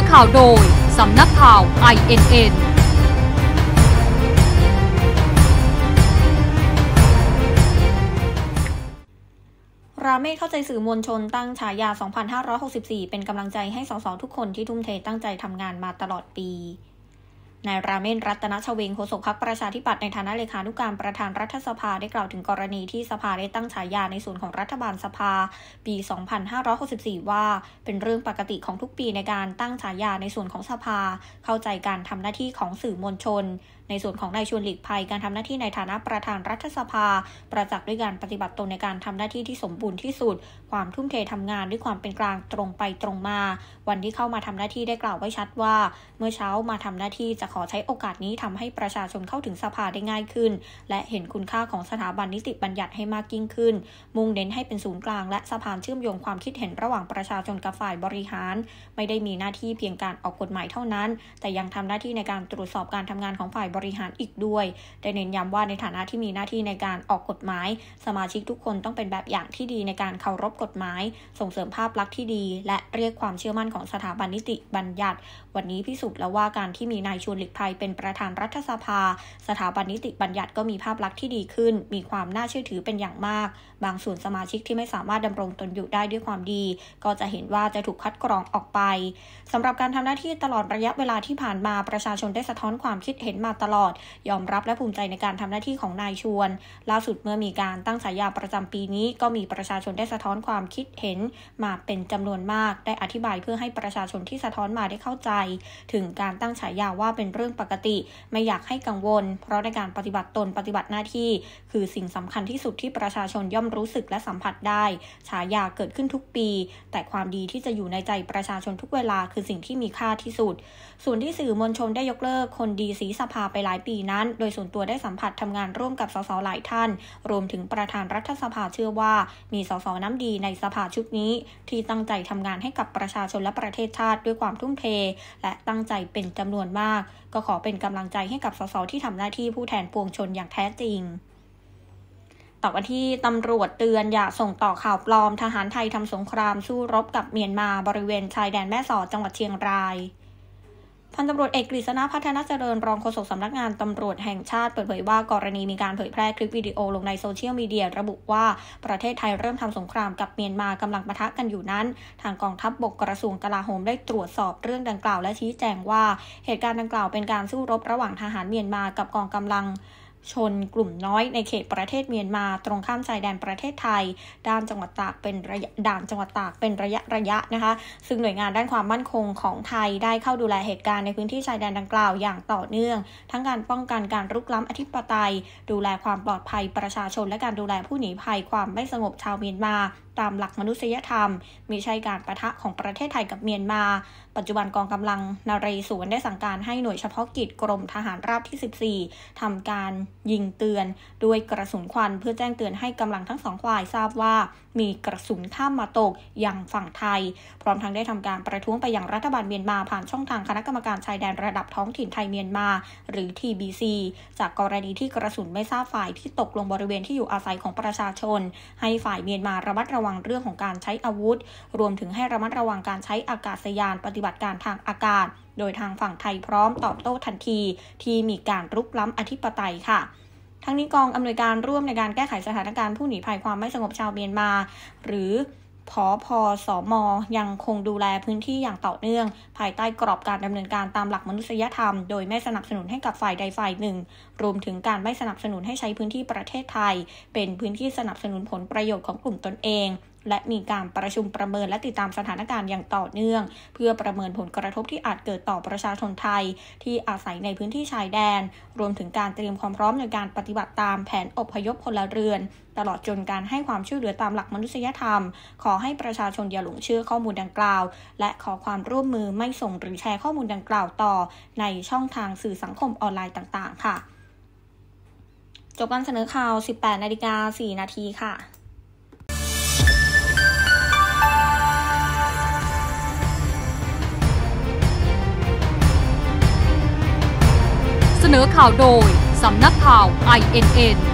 อข่าวโดยสำนักข่าว INN ราเมศเข้าใจสื่อมวลชนตั้งฉายา 2564 เป็นกำลังใจให้สสทุกคนที่ทุ่มเทตั้งใจทำงานมาตลอดปีนายราเมนรัตนชเวงโฆษกพักประชาธิปัตย์ในฐานะเลขานุการประธานรัฐสภาได้กล่าวถึงกรณีที่สภาได้ตั้งฉายาในส่วนของรัฐบาลสภา ปี 2564 ว่า เป็นเรื่องปกติของทุกปีในการตั้งฉายาในส่วนของสภา เข้าใจการทำหน้าที่ของสื่อมวลชน ในส่วนของนายชวนหลีกภัย การทำหน้าที่ในฐานะประธานรัฐสภา ประจักษ์ด้วยการปฏิบัติตนในการทำหน้าที่ที่สมบูรณ์ที่สุด ความทุ่มเททำงานด้วยความเป็นกลางตรงไปตรงมา วันที่เข้ามาทำหน้าที่ได้กล่าวไว้ชัดว่า เมื่อเช้ามาทำหน้าที่จะขอใช้โอกาสนี้ทำให้ประชาชนเข้าถึงสภาได้ง่ายขึ้น และเห็นคุณค่าของสถาบันนิติบัญญัติให้มากยิ่งขึ้น มุ่งเน้นให้เป็นศูนย์กลาง และสะพานเชื่อมโยงความคิดเห็นระหว่างประชาชนกับฝ่ายบริหาร ไม่ได้มีหน้าที่เพียงการออกกฎหมายเท่านั้น แต่ยังทำหน้าที่ในการตรวจสอบการทำงานของฝ่ายบริหารอีกด้วยได้เน้นย้ำว่าในฐานะที่มีหน้าที่ในการออกกฎหมาย สมาชิกทุกคนต้องเป็นแบบอย่างที่ดีในการเคารพกฎหมาย ส่งเสริมภาพลักษณ์ที่ดี และเรียกความเชื่อมั่นของสถาบันนิติบัญญัติ วันนี้พิสูจน์แล้วว่าการที่มีนายชวนหลีกภัยเป็นประธานรัฐสภา สถาบันนิติบัญญัติก็มีภาพลักษณ์ที่ดีขึ้น มีความน่าเชื่อถือเป็นอย่างมาก บางส่วนสมาชิกที่ไม่สามารถดำรงตนอยู่ได้ด้วยความดี ก็จะเห็นว่าจะถูกคัดกรองออกไป สำหรับการทำหน้าที่ตลอดระยะเวลาที่ผ่านมาประชาชนได้สะท้อนความคิดเห็นมาตลอด ยอมรับและภูมิใจในการทำหน้าที่ของนายชวน ล่าสุดเมื่อมีการตั้งฉายาประจำปีนี้ ก็มีประชาชนได้สะท้อนความคิดเห็น มาเป็นจำนวนมาก ได้อธิบายเพื่อให้ประชาชนที่สะท้อนมาได้เข้าใจ ถึงการตั้งฉายาว่าเป็นเรื่องปกติไม่อยากให้กังวลเพราะในการปฏิบัติตนปฏิบัติหน้าที่คือสิ่งสำคัญที่สุดที่ประชาชนย่อมรู้สึกและสัมผัสได้ฉายาเกิดขึ้นทุกปี แต่ความดีที่จะอยู่ในใจประชาชนทุกเวลาคือสิ่งที่มีค่าที่สุด ส่วนที่สื่อมวลชนได้ยกเลิกคนดีสีสภาไปหลายปีนั้น โดยส่วนตัวได้สัมผัสทำงานร่วมกับสสหลายท่าน รวมถึงประธานรัฐสภาเชื่อว่า มีสสน้ำดีในสภาชุดนี้ ที่ตั้งใจทำงานให้กับประชาชนและประเทศชาติด้วยความทุ่มเท และตั้งใจเป็นจำนวนมากก็ขอเป็นกำลังใจให้กับสสที่ทำหน้าที่ผู้แทนปวงชนอย่างแท้จริง ต่อที่ตำรวจเตือนอย่าส่งต่อข่าวปลอมทหารไทยทำสงคราม สู้รบกับเมียนมาบริเวณชายแดนแม่สอดจังหวัดเชียงรายพันตำรวจเอกกฤษณะพัฒนาเจริญ รองโฆษกสำนักงานตำรวจแห่งชาติเปิดเผยว่ากรณีมีการเผยแพร่คลิปวิดีโอลงในโซเชียลมีเดีย ระบุว่าประเทศไทยเริ่มทำสงครามกับเมียนมากำลังปะทะกันอยู่นั้น ทางกองทัพบบกกระทรวงกลาโหมได้ตรวจสอบเรื่องดังกล่าวและชี้แจงว่าเหตุการณ์ดังกล่าวเป็นการสู้รบระหว่างทหารเมียนมากับกองกำลังชนกลุ่มน้อยในเขตประเทศเมียนมาตรงข้ามชายแดนประเทศไทย ด้านจังหวัดตากเป็นระยะด่านจังหวัดตากเป็นระยะระยะนะคะซึ่งหน่วยงานด้านความมั่นคงของไทยได้เข้าดูแลเหตุการณ์ในพื้นที่ชายแดนดังกล่าวอย่างต่อเนื่องทั้งการป้องกันการรุกล้ำอธิปไตย ดูแลความปลอดภัยประชาชนและการดูแลผู้หนีภัยความไม่สงบชาวเมียนมาตามหลักมนุษยธรรมมีใช่การประทะของประเทศไทยกับเมียนมา ปัจจุบันกองกำลังนาเรศวรได้สั่งการให้หน่วยเฉพาะกิจกรมทหารราบที่ 14 ทำการยิงเตือนด้วยกระสุนควันเพื่อแจ้งเตือนให้กำลังทั้งสองฝ่ายทราบว่า มีกระสุนข้ามมาตกอย่างฝั่งไทย พร้อมทั้งได้ทำการประท้วงไปยังรัฐบาลเมียนมาผ่านช่องทางคณะกรรมการชายแดนระดับท้องถิ่นไทยเมียนมาหรือ TBC จากกรณีที่กระสุนไม่ทราบฝ่ายที่ตกลงบริเวณที่อยู่อาศัยของประชาชน ให้ฝ่ายเมียนมาระมัดระวังเรื่องของการใช้อาวุธ รวมถึงให้ระมัดระวังการใช้อากาศยานปฏิบัติการทางอากาศโดยทางฝั่งไทยพร้อมตอบโต้ทันทีที่มีการรุกล้ำอธิปไตยค่ะ ทั้งนี้กองอำนวยการร่วมในการแก้ไขสถานการณ์ผู้หนีภัยความไม่สงบชาวเมียนมา หรือพอพอสอมอยังคงดูแลพื้นที่อย่างต่อเนื่อง ภายใต้กรอบการดำเนินการตามหลักมนุษยธรรมโดยไม่สนับสนุนให้กับฝ่ายใดฝ่ายหนึ่ง รวมถึงการไม่สนับสนุนให้ใช้พื้นที่ประเทศไทย เป็นพื้นที่สนับสนุนผลประโยชน์ของกลุ่มตนเองและมีการประชุมประเมินและติดตามสถานการณ์อย่างต่อเนื่อง เพื่อประเมินผลกระทบที่อาจเกิดต่อประชาชนไทย ที่อาศัยในพื้นที่ชายแดน รวมถึงการเตรียมความพร้อมในการปฏิบัติตามแผนอบพยพพลเรือน ตลอดจนการให้ความช่วยเหลือตามหลักมนุษยธรรม ขอให้ประชาชนอย่าหลงเชื่อข้อมูลดังกล่าว และขอความร่วมมือไม่ส่งหรือแชร์ข้อมูลดังกล่าวต่อ ในช่องทางสื่อสังคมออนไลน์ต่างๆ ค่ะจบการเสนอข่าว 18นาฬิกา4นาทีค่ะนอข่าวโดย สำนักข่าว INN